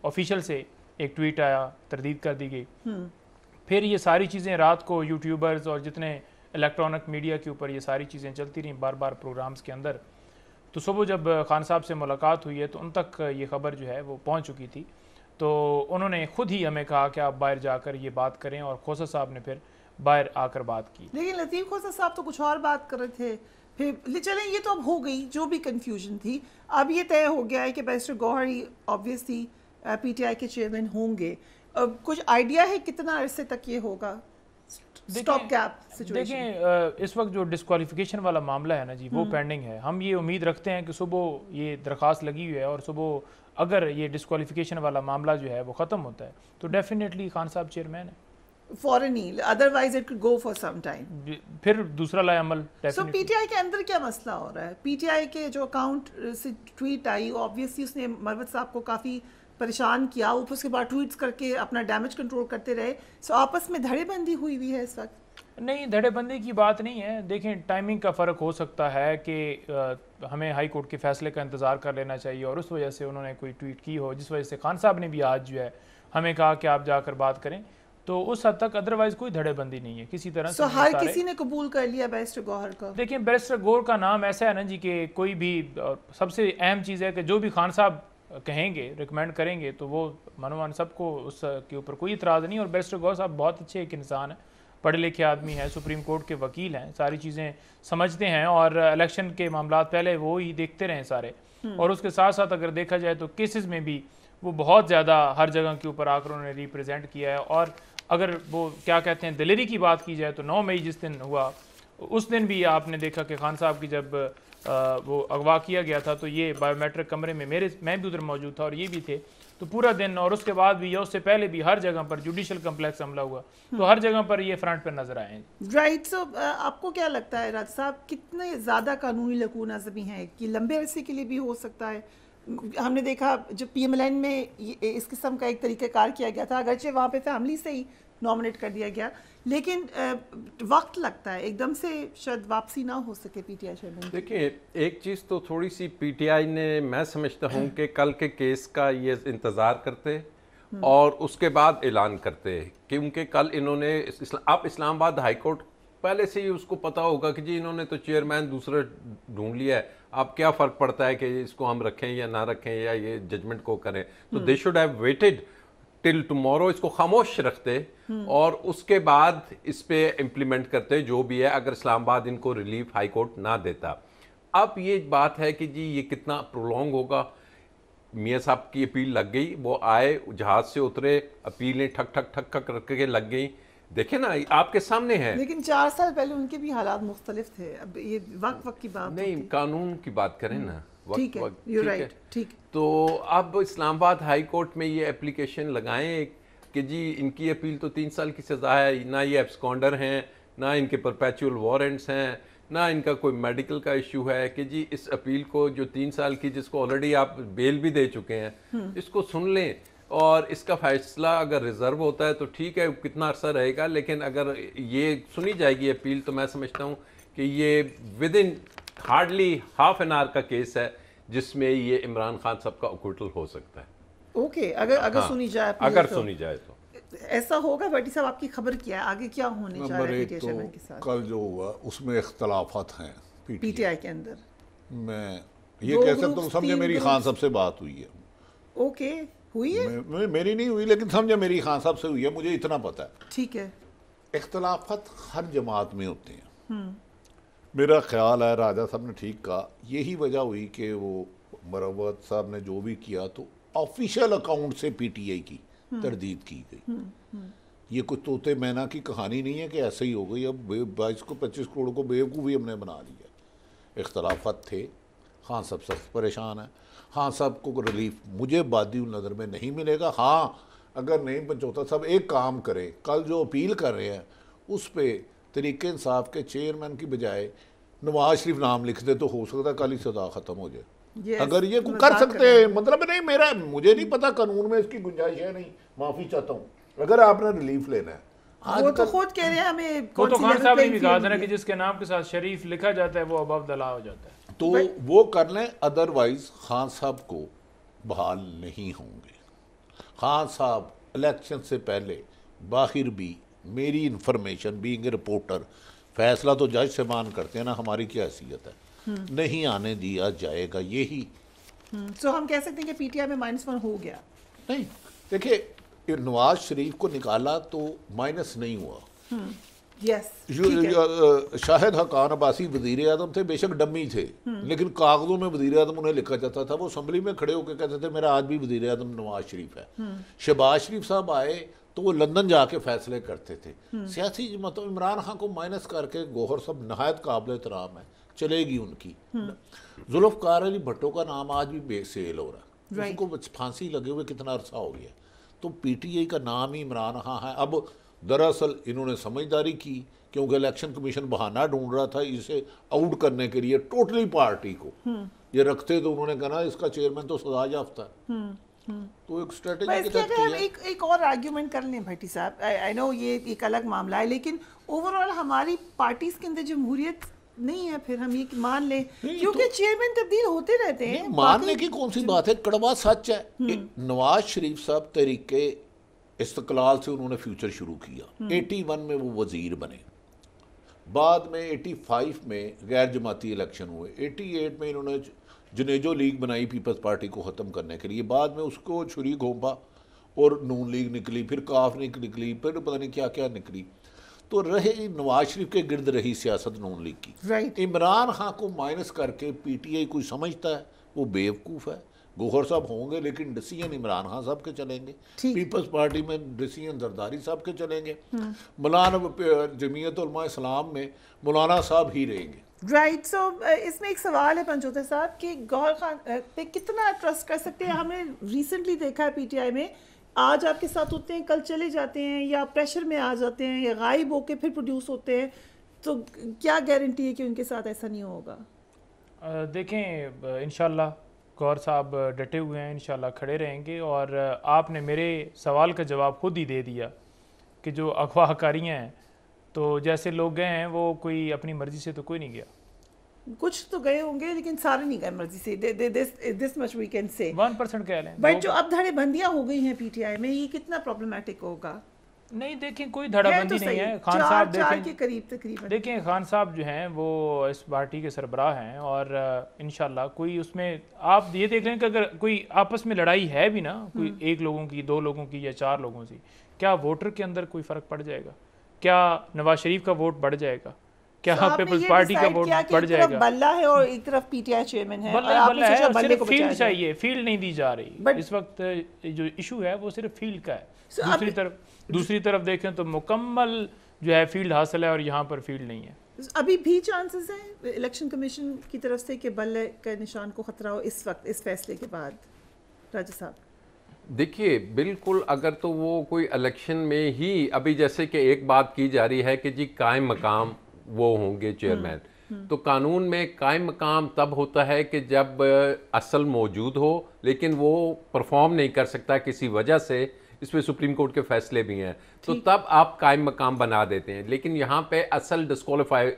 ऑफिशियल से एक ट्वीट आया तरदीद कर दी गई हम्म। फिर ये सारी चीज़ें रात को यूट्यूबर्स और जितने इलेक्ट्रॉनिक मीडिया के ऊपर ये सारी चीज़ें चलती रहीं बार बार प्रोग्राम्स के अंदर तो सुबह जब खान साहब से मुलाकात हुई है तो उन तक ये खबर जो है वो पहुंच चुकी थी तो उन्होंने खुद ही हमें कहा कि आप बाहर जाकर ये बात करें और खोसा साहब ने फिर बाहर आकर बात की लेकिन लतीफ़ खोसा साहब तो कुछ और बात कर रहे थे फिर चले ये तो अब हो गई जो भी कन्फ्यूजन थी अब ये तय हो गया है कि बैरिस्टर गौहर ही ऑब्वियस पीटीआई के चेयरमैन होंगे कुछ आइडिया है कितना अरसे तक ये होगा स्टॉप गैप सिचुएशन इस वक्त जो डिस्कालिफिकेशन वाला मामला है ना जी वो पेंडिंग हम्म। है हम ये उम्मीद रखते हैं कि सुबह ये दरख्वास्त लगी हुई है और सुबह अगर ये डिस्कालिफिकेशन वाला मामला जो है वो ख़त्म होता है तो डेफिनेटली खान साहब चेयरमैन है फॉरन otherwise it go for some time फिर दूसरा लाए अमल सो पीटीआई के अंदर क्या मसला हो रहा है पीटीआई के जो अकाउंट से ट्वीट आई ऑब्वियसली उसने मरवत साहब को काफ़ी परेशान किया ऊपर उसके बाद ट्वीट्स करके अपना डैमेज कंट्रोल करते रहे सो आपस में धड़ेबंदी हुई हुई है इस वक्त नहीं धड़ेबंदी की बात नहीं है देखें टाइमिंग का फ़र्क हो सकता है कि हमें हाई कोर्ट के फैसले का इंतज़ार कर लेना चाहिए और उस वजह से उन्होंने कोई ट्वीट की हो जिस वजह से खान साहब ने भी आज जो है हमें कहा कि आप जाकर बात करें तो उस हद तक अदरवाइज कोई धड़ेबंदी नहीं है किसी तरह so, हर किसी ने कबूल कर लिया बैरिस्टर गौहर का देखिए बैरिस्टर गौर का नाम ऐसा है ना जी कि कोई भी सबसे अहम चीज़ है कि जो भी खान साहब कहेंगे रिकमेंड करेंगे तो वो मनोमान सबको उस के ऊपर कोई इतराज़ नहीं और बेस्ट गौ साहब बहुत अच्छे एक इंसान हैं पढ़े लिखे आदमी हैं सुप्रीम कोर्ट के वकील हैं सारी चीज़ें समझते हैं और इलेक्शन के मामला पहले वो ही देखते रहे सारे हम्म। और उसके साथ साथ अगर देखा जाए तो केसेस में भी वो बहुत ज़्यादा हर जगह के ऊपर आकर उन्होंने रिप्रेजेंट किया है और अगर वो क्या कहते हैं दिलेरी की बात की जाए तो नौ मई जिस दिन हुआ उस दिन भी आपने देखा कि खान साहब की जब वो अगवा किया गया था तो ये बायोमेट्रिक कमरे में मेरे मैं भी उधर मौजूद था और ये भी थे तो पूरा दिन और उसके बाद भी या उससे पहले भी हर जगह पर जुडिशल कम्प्लेक्स हमला हुआ तो हर जगह पर ये फ्रंट पर नजर आए राइट सो आपको क्या लगता है राज साहब कितने ज़्यादा कानूनी लकून अजमी हैं कि लंबे अरसे के लिए भी हो सकता है हमने देखा जब पी में इस किस्म का एक तरीक़ेकार किया गया था अगरचे वहाँ पे फैमिली से ही नॉमिनेट कर दिया गया लेकिन वक्त लगता है एकदम से शायद वापसी ना हो सके पीटीआई आई देखिए एक चीज़ तो थोड़ी सी पीटीआई ने मैं समझता हूँ कि कल के केस का ये इंतज़ार करते हम्म। और उसके बाद ऐलान करते क्योंकि कल इन्होंने आप इस्लामाबाद हाई कोर्ट पहले से ही उसको पता होगा कि जी इन्होंने तो चेयरमैन दूसरा ढूंढ लिया है अब क्या फ़र्क पड़ता है कि इसको हम रखें या ना रखें या ये जजमेंट को करें तो they should have waited till tomorrow इसको खामोश रखते और उसके बाद इस पर इम्प्लीमेंट करते जो भी है अगर इस्लामाबाद इनको रिलीफ हाई कोर्ट ना देता अब ये बात है कि जी ये कितना प्रोलॉन्ग होगा मियाँ साहब की अपील लग गई वो आए जहाज से उतरे अपीलें ठक ठक ठक ठक करके लग गई देखे ना आपके सामने है लेकिन चार साल पहले उनके भी हालात मुख्तलिफ थे अब ये वक्त वक्त की बात नहीं कानून की बात करें ना ठीक है यू राइट ठीक तो अब इस्लामाबाद हाई कोर्ट में ये एप्लीकेशन लगाएं कि जी इनकी अपील तो तीन साल की सज़ा है ना ये एब्सकॉन्डर हैं ना इनके परपैचुअल वारंट्स हैं ना इनका कोई मेडिकल का इशू है कि जी इस अपील को जो तीन साल की जिसको ऑलरेडी आप बेल भी दे चुके हैं हम्म। इसको सुन लें और इसका फैसला अगर रिज़र्व होता है तो ठीक है कितना अरसा रहेगा लेकिन अगर ये सुनी जाएगी अपील तो मैं समझता हूँ कि ये within hardly half an hour का केस है जिसमें ये इमरान खान सबका का हो सकता है ओके okay, अगर अगर हाँ, सुनी जाए अगर तो, सुनी जाए तो ऐसा होगा भाटी साहब आपकी खबर क्या है आगे क्या होने जा रहा है तो के साथ कल जो हुआ उसमें इख्तलाफत हैं पीटीआई के अंदर मैं ये कह सकता हूँ समझे मेरी खान साहब से बात हुई है ओके हुई है मेरी नहीं हुई लेकिन समझे मेरी खान साहब से हुई है मुझे इतना पता है ठीक है इख्तलाफत हर जमात में होते हैं हम्म। मेरा ख्याल है राजा साहब ने ठीक कहा यही वजह हुई कि वो मरवत साहब ने जो भी किया तो ऑफिशियल अकाउंट से पीटीआई की हम्म। तरदीद की गई हम्म, हम्म। ये कुछ तोते मैना की कहानी नहीं है कि ऐसे ही हो गई अब बाईस को पच्चीस करोड़ को बेवकूफ़ी हमने बना लिया इख्तलाफत थे खान हाँ, साहब सख्त परेशान है खान हाँ, साहब को रिलीफ मुझे बादी नज़र में नहीं मिलेगा हाँ अगर नहीं पंचोता साहब एक काम करें कल जो अपील कर रहे हैं उस पर तरीके इंसाफ के चेयरमैन की बजाय नवाज शरीफ नाम लिख दे तो हो सकता है काली सजा ख़त्म हो जाए अगर ये कर सकते हैं मतलब नहीं मेरा मुझे नहीं पता कानून में इसकी गुंजाइश है नहीं माफ़ी चाहता हूँ अगर आपने रिलीफ लेना है वो तो खुद कह रहे हैं हमें तो खान साहब भी कहा था कि जिसके नाम के साथ शरीफ लिखा जाता है वो अब दला हो जाता है तो वो कर लें अदरवाइज खान साहब को बहाल नहीं होंगे खान साहब इलेक्शन से पहले बाहर भी मेरी इन्फॉर्मेशन बीइंग ए रिपोर्टर फैसला तो जज से मान करते हैं ना हमारी क्या हैसियत है नहीं आने दिया जाएगा यही सो हम्म, हम कह सकते हैं कि पीटीआई में माइनस वन हो गया नहीं देखिए नवाज शरीफ को निकाला तो माइनस नहीं हुआ हम्म। शाहिद हकान अबासी वजीर आजम थे बेशक डमी थे हम्म। लेकिन कागजों में वजीर आजम उन्हें लिखा जाता था वो असम्बली में खड़े होकर कहते थे मेरा आज भी वजीर आजम नवाज शरीफ है हम्म। शहबाज शरीफ साहब आए तो वो लंदन जाके फैसले करते थे हम्म। सियासी मतलब इमरान खान को माइनस करके गोहर साहब नहायत काबिल तराम है चलेगी उनकी जुल्फकार अली भट्टो का नाम आज भी बेसेल हो रहा है उनको फांसी लगे हुए कितना अरसा हो गया तो पीटीआई का नाम ही इमरान खां है अब दरअसल इन्होंने समझदारी की क्योंकि इलेक्शन कमीशन बहाना ढूंढ रहा था इसे आउट करने के लिए टोटली पार्टी को हम्म। ये रखते तो उन्होंने कहा इसका चेयरमैन तो सजा याफ्ता है हम्म, हम्म। तो एक स्ट्रेटेजी के अगर एक एक और आर्ग्यूमेंट कर लें भट्टी साहब आई नो ये एक अलग मामला है लेकिन ओवरऑल हमारी पार्टीज के अंदर जमहूरियत नहीं है फिर हम ये मान लें तो क्योंकि तो, चेयरमैन तब्दील होते रहते हैं मानने की कौन सी बात है कड़वा सच है नवाज शरीफ साहब तरीके इस्तकलाल से उन्होंने फ्यूचर शुरू किया हम्म। एटी वन में वो वज़ीर बने बाद में एटी फाइव में गैर जमाती इलेक्शन हुए एटी एट में इन्होंने जनेजो लीग बनाई पीपल्स पार्टी को ख़त्म करने के लिए बाद में उसको छुरी घोंपा और नून लीग निकली फिर काफ लीग निकली फिर पता नहीं क्या क्या निकली तो रहे नवाज शरीफ के गिर्द रही सियासत नून लीग की इमरान खां को माइनस करके आई कोई समझता है वो बेवकूफ़ है गोहर साहब होंगे लेकिन डिसीजन इमरान खान साहब के चलेंगे पीपल्स पार्टी में डिसीजन जरदारी साहब के चलेंगे हाँ। मौलाना जमीयत इस्लाम में मौलाना साहब ही रहेंगे राइट right, सो so, इसमें एक सवाल है पंचोते साहब कि गौर खान पे कितना ट्रस्ट कर सकते हैं हमने रिसेंटली देखा है पीटीआई में आज आपके साथ होते हैं कल चले जाते हैं या प्रेशर में आ जाते हैं या गायब होके फिर प्रोड्यूस होते हैं तो क्या गारंटी है कि उनके साथ ऐसा नहीं होगा देखें इनशाला गौर साहब डटे हुए हैं इंशाल्लाह खड़े रहेंगे और आपने मेरे सवाल का जवाब खुद ही दे दिया कि जो अखवाहकारियाँ हैं तो जैसे लोग गए हैं वो कोई अपनी मर्ज़ी से तो कोई नहीं गया कुछ तो गए होंगे लेकिन सारे नहीं गए मर्जी से they, they, this this much we can say one percent कह लें बट जो अब धड़े बंदियाँ हो गई हैं पीटीआई में ये कितना प्रॉब्लमेटिक होगा नहीं देखें कोई धड़ाबंदी तो नहीं है खान साहब देखें के करीब तकरीबन देखें खान साहब जो हैं वो इस पार्टी के सरबराह हैं और इन कोई उसमें आप ये देख रहे हैं कि अगर कोई आपस में लड़ाई है भी ना कोई हम्म। एक लोगों की दो लोगों की या चार लोगों की क्या वोटर के अंदर कोई फ़र्क पड़ जाएगा क्या नवाज शरीफ का वोट बढ़ जाएगा क्या so तो पीपल्स पार्टी का वोट बढ़ जाएगा बल्ला है और एक तरफ पीटीआई चेयरमैन है बल्ला और बल्ला है और सिर्फ फील्ड चाहिए फील्ड नहीं दी जा रही But, इस वक्त जो इशू है वो सिर्फ फील्ड का है so दूसरी तरफ दूसरी तरफ देखें तो मुकम्मल जो है फील्ड हासिल है और यहाँ पर फील्ड नहीं है अभी भी चांसेस हैं इलेक्शन कमीशन की तरफ से कि बल्ले के निशान को खतरा हो इस वक्त इस फैसले के बाद राजा साहब देखिए बिल्कुल अगर तो वो कोई इलेक्शन में ही अभी जैसे कि एक बात की जा रही है कि जी कायम मकाम वो होंगे चेयरमैन तो कानून में कायम मकाम तब होता है कि जब असल मौजूद हो लेकिन वो परफॉर्म नहीं कर सकता किसी वजह से इसमें सुप्रीम कोर्ट के फैसले भी हैं तो तब आप कायम मकाम बना देते हैं लेकिन यहाँ पे असल डिस्कालीफाई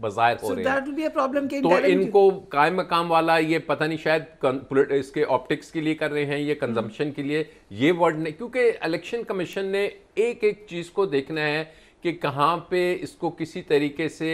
बाजार हो रहे हैं तो इनको कायम मकाम वाला ये पता नहीं शायद इसके ऑप्टिक्स के लिए कर रहे हैं ये कंजम्पशन के लिए ये वर्ड नहीं क्योंकि इलेक्शन कमीशन ने एक एक चीज़ को देखना है कि कहाँ पे इसको किसी तरीके से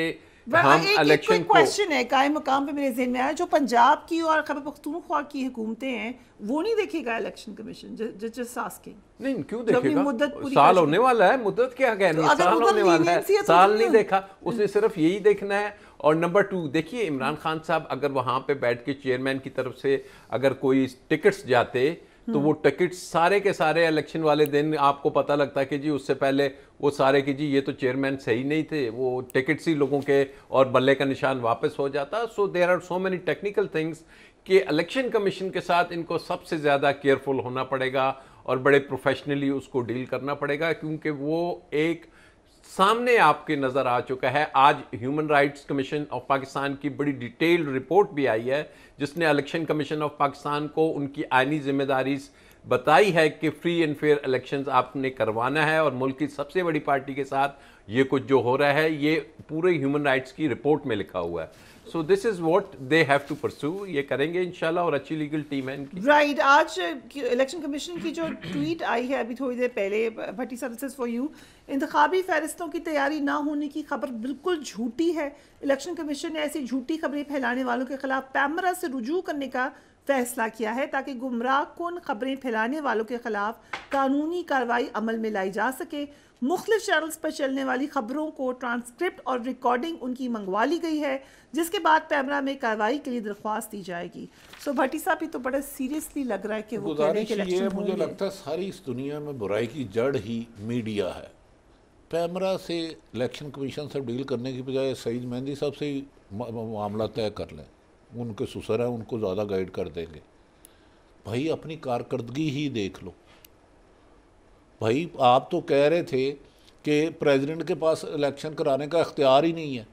हम इलेक्शन क्वेश्चन है कायम मकाम पे मेरे जहन में आया जो पंजाब की और खबर पख्तूनख्वा की हुकूमतें हैं वो नहीं देखेगा इलेक्शन कमीशन जस्ट आस्किंग नहीं क्यों देखेगा मुद्दत साल होने वाला है मुद्दत क्या कहनी तो साल होने वाला है तो साल तो नहीं देखा उसने सिर्फ यही देखना है और नंबर टू देखिए इमरान खान साहब अगर वहाँ पे बैठ के चेयरमैन की तरफ से अगर कोई टिकट्स जाते तो वो टिकट सारे के सारे इलेक्शन वाले दिन आपको पता लगता है कि जी उससे पहले वो सारे कि जी ये तो चेयरमैन सही नहीं थे वो टिकट्स ही लोगों के और बल्ले का निशान वापस हो जाता so there are so many technical things कि इलेक्शन कमीशन के साथ इनको सबसे ज़्यादा केयरफुल होना पड़ेगा और बड़े प्रोफेशनली उसको डील करना पड़ेगा क्योंकि वो एक सामने आपके नज़र आ चुका है आज human rights commission of Pakistan की बड़ी डिटेल्ड रिपोर्ट भी आई है जिसने इलेक्शन कमीशन ऑफ पाकिस्तान को उनकी आइनी जिम्मेदारी बताई है कि फ्री एंड फेयर इलेक्शन आपने करवाना है और मुल्क की सबसे बड़ी पार्टी के साथ ये कुछ जो हो रहा है ये पूरे ह्यूमन राइट्स की रिपोर्ट में लिखा हुआ है so this is what they have to परसू ये करेंगे इंशाल्लाह और अच्छी लीगल टीम है इनकी राइट right, आज इलेक्शन कमीशन की जो ट्वीट आई है अभी थोड़ी देर पहले भट्टी सर्विसेज फॉर यू इंतबी फहरिस्तों की तैयारी ना होने की खबर बिल्कुल झूठी है इलेक्शन कमीशन ने ऐसी झूठी खबरें फैलाने वालों के खिलाफ पैमरा से रुजू करने का फैसला किया है ताकि गुमराह कन खबरें फैलाने वालों के खिलाफ कानूनी कार्रवाई अमल में लाई जा सके मुख्तफ चैनल्स पर चलने वाली खबरों को ट्रांसक्रिप्ट और रिकॉर्डिंग उनकी मंगवा ली गई है जिसके बाद पैमरा में कार्रवाई के लिए दरख्वास्त दी जाएगी सो भट्टी साहब ही तो बड़ा सीरियसली लग रहा है कि वो कह रहे मुझे लगता है सारी इस दुनिया में बुराई की जड़ ही मीडिया है पैमरा से इलेक्शन कमीशन से डील करने की बजाय सईद मेहंदी साहब से ही मामला तय कर लें उनके सुसर हैं उनको ज़्यादा गाइड कर देंगे भाई अपनी कारकर्दगी ही देख लो भाई आप तो कह रहे थे कि प्रेसिडेंट के पास इलेक्शन कराने का अख्तियार ही नहीं है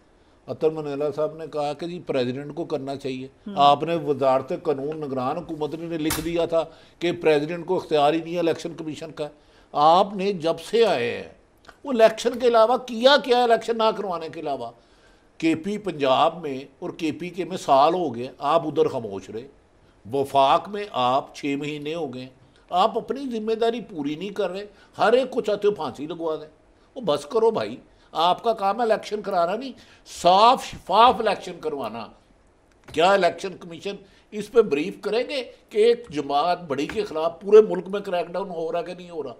अतर मनेला साहब ने कहा कि जी प्रेसिडेंट को करना चाहिए हम्म। आपने वजारत कानून निगरान हुकूमत ने लिख दिया था कि प्रेसिडेंट को अख्तियार ही नहीं है इलेक्शन कमीशन का आपने जब से आए हैं वो इलेक्शन के अलावा किया क्या इलेक्शन ना करवाने के अलावा के पी पंजाब में और के पी के में साल हो गए आप उधर खामोश रहे वफाक में आप छः महीने हो गए आप अपनी जिम्मेदारी पूरी नहीं कर रहे हर एक को चाहते हो फांसी लगवा दें वो बस करो भाई आपका काम है इलेक्शन कराना नहीं साफ शफाफ इलेक्शन करवाना क्या इलेक्शन कमीशन इस पर ब्रीफ करेंगे कि एक जमात बड़ी के खिलाफ पूरे मुल्क में क्रैकडाउन हो रहा कि नहीं हो रहा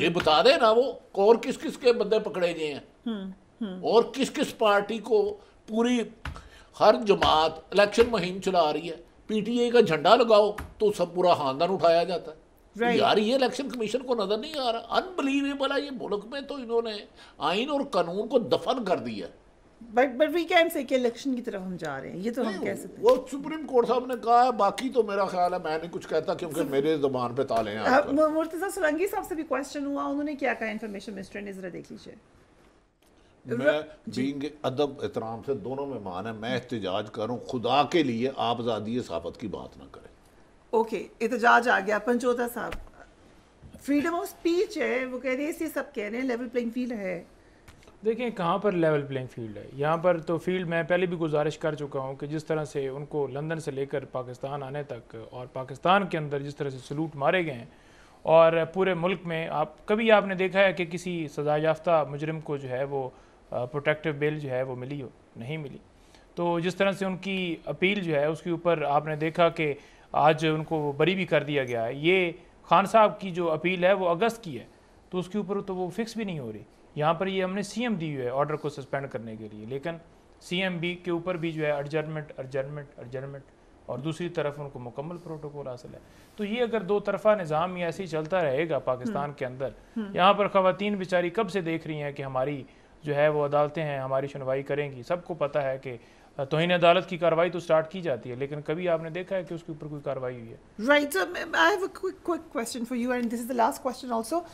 ये हम्म। बता दे ना वो और किस किस के बंदे पकड़े गए हैं हम्म, हम्म। और किस किस पार्टी को पूरी हर जमात इलेक्शन मुहिम चला रही है पीटीए का झंडा लगाओ तो सब पूरा खानदान उठाया जाता है right. यार ये इलेक्शन कमीशन को नजर नहीं आ रहा अनबिलीवेबल है ये मुल्क में तो इन्होंने आइन और कानून को दफन कर दिया but but we can say election की तरफ हम जा रहे हैं ये तो हम कह सकते हैं वो सुप्रीम कोर्ट साहब ने कहा है बाकी तो मेरा ख्याल है मैं नहीं कुछ कहता क्योंकि मेरे जबान पे ताले हैं हाँ, मुर्तजा सुरंगी साहब से भी क्वेश्चन हुआ उन्होंने क्या कहा इन्फॉर्मेशन मिनिस्टर ने जरा देख लीजिए मैं बींग अदब एहतराम से दोनों में मान है मैं एहतजाज करूँ खुदा के लिए आप आज़ादी सहाफ़त की बात ना करें ओके एहतजाज आ गया पंचोता साहब फ्रीडम ऑफ स्पीच है वो कह रहे हैं सब कह रहे हैं लेवल प्लेइंग फील्ड है कहाँ पर लेवल प्लेइंग फील्ड है यहाँ पर तो फील्ड मैं पहले भी गुजारिश कर चुका हूँ कि जिस तरह से उनको लंदन से लेकर पाकिस्तान आने तक और पाकिस्तान के अंदर जिस तरह से सलूट मारे गए हैं और पूरे मुल्क में आप कभी आपने देखा है कि किसी सजा याफ्ता मुजरम को जो है वो प्रोटेक्टिव बिल जो है वो मिली हो नहीं मिली तो जिस तरह से उनकी अपील जो है उसके ऊपर आपने देखा कि आज उनको बरी भी कर दिया गया है ये खान साहब की जो अपील है वो अगस्त की है तो उसके ऊपर तो वो फिक्स भी नहीं हो रही यहाँ पर ये हमने सी एम दी हुई है ऑर्डर को सस्पेंड करने के लिए लेकिन सी एम बी के ऊपर भी जो है अर्जर्मेंट अर्जर्मेंट अर्जर्मेंट और दूसरी तरफ उनको मुकम्मल प्रोटोकॉल हासिल है तो ये अगर दो तरफा निज़ाम ऐसे ही चलता रहेगा पाकिस्तान हम्म। के अंदर हम्म। यहाँ पर खातन बेचारी कब से देख रही हैं कि हमारी जो है वो अदालतें हैं हमारी सुनवाई करेंगी सबको पता है कि तो इन अदालत की कार्रवाई तो स्टार्ट की जाती है लेकिन कभी आपने देखा है कि उसके ऊपर कोई कार्रवाई हुई है right I have quick question for you and this is the last question also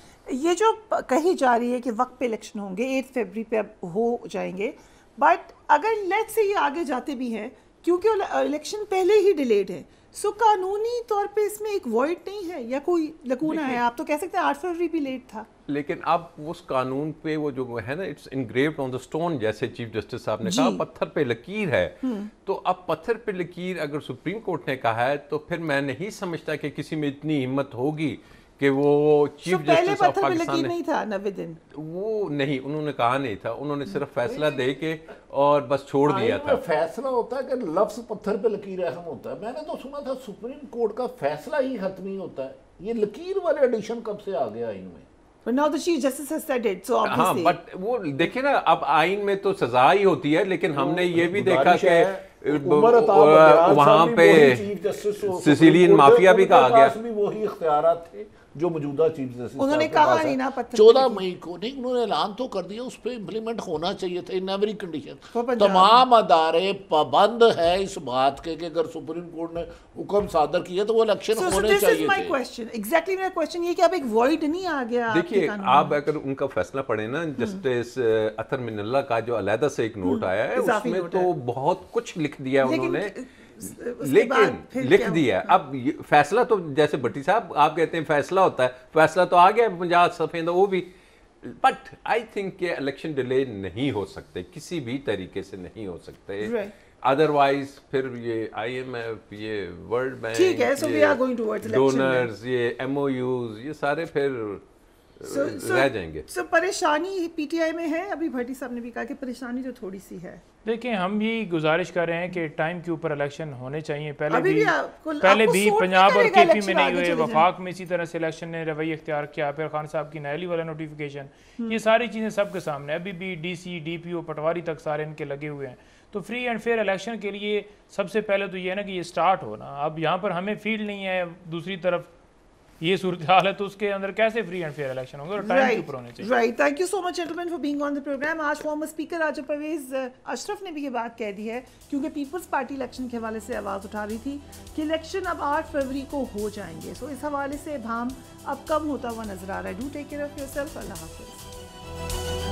ये जो कही जा रही है कि वक्त पे इलेक्शन होंगे एट फेबरी पे अब हो जाएंगे बट अगर लेट से ये आगे जाते भी हैं क्योंकि इलेक्शन पहले ही डिलेड है सो कानूनी तौर पे इसमें एक वॉइड नहीं है या कोई लकूना है आप तो कह सकते हैं आठ फरवरी भी लेट था लेकिन अब उस कानून पे वो जो है ना it's engraved on the stone जैसे चीफ जस्टिस साहब ने कहा पत्थर पे लकीर है हम्म। तो अब पत्थर पे लकीर अगर सुप्रीम कोर्ट ने कहा है तो फिर मैं नहीं समझता कि किसी में इतनी हिम्मत होगी कि वो चीफ जस्टिस ऑफ पाकिस्तान नहीं था नब्बे दिन वो नहीं उन्होंने कहा नहीं था उन्होंने हम्म। सिर्फ फैसला दे के और बस छोड़ दिया था फैसला होता है कि लफ्ज पत्थर पे लकीर अहम होता है मैंने तो सुना था सुप्रीम कोर्ट का फैसला ही खत्म होता है ये लकीर वाले एडिशन कब से आ गया इनमें देखिए ना अब आइन में तो सजा ही होती है लेकिन हमने हाँ, ये भी देखा वहाँ पे सिसिलियन माफिया भी कहा गया वही इख्तियार थे जो मौजूदा चीफ जस्टिस उन्होंने कहा नहीं ना चौदह मई को नहीं उन्होंने ऐलान तो कर दिया उस पर इम्प्लीमेंट होना चाहिए था इन एवरी कंडीशन तमाम अदारे पाबंद है इस बात के कि अगर सुप्रीम कोर्ट ने हुक्म सादर किया तो वो इलेक्शन so, होने so चाहिए माय ये कि अब एक वॉइड नहीं आ गया देखिए आप अगर उनका फैसला पढ़े ना हम्म। जस्टिस अतर मिनल्ला का जो अलहदा से एक नोट हम्म। आया है उसमें तो बहुत कुछ लिख दिया उन्होंने लेकिन लिख दिया अब फैसला तो जैसे भट्टी साहब आप कहते हैं फैसला होता है फैसला तो आ गया पंजाब सफे वो भी बट आई थिंक ये इलेक्शन डिले नहीं हो सकते किसी भी तरीके से नहीं हो सकते अदरवाइज right. फिर ये आईएमएफ ये वर्ल्ड बैंक ठीक है so we are going towards donors ये एमओयूज ये सारे फिर so, so, रह जाएंगे सो so परेशानी पीटीआई में है अभी भट्टी साहब ने भी कहा कि परेशानी तो थोड़ी सी है देखिए हम भी गुजारिश कर रहे हैं कि टाइम के ऊपर इलेक्शन होने चाहिए पहले भी, भी आ, पहले भी पंजाब और केपी में नहीं हुए वफाक में इसी तरह से इलेक्शन ने रवैया अख्तियार किया फिर खान साहब की नायली वाला नोटिफिकेशन हम्म। ये सारी चीज़ें सबके सामने अभी भी डीसी डीपीओ पटवारी तक सारे इनके लगे हुए हैं तो फ्री एंड फेयर इलेक्शन के लिए सबसे पहले तो ये है ना कि ये स्टार्ट हो ना अब यहाँ पर हमें फील्ड नहीं है दूसरी तरफ ये सूरत हाल है तो उसके अंदर कैसे फ्री एंड फेयर इलेक्शन होंगे और टाइम के ऊपर होने चाहिए right thank you so much gentleman for being on the programme आज फॉर्मर स्पीकर राजा परवेज अशरफ ने भी ये बात कह दी है क्योंकि पीपल्स पार्टी इलेक्शन के हवाले से आवाज़ उठा रही थी कि इलेक्शन अब 8 फरवरी को हो जाएंगे सो so इस हवाले से भाम अब कम होता हुआ नजर आ रहा है do take care of yourself अल्लाह हाफिज़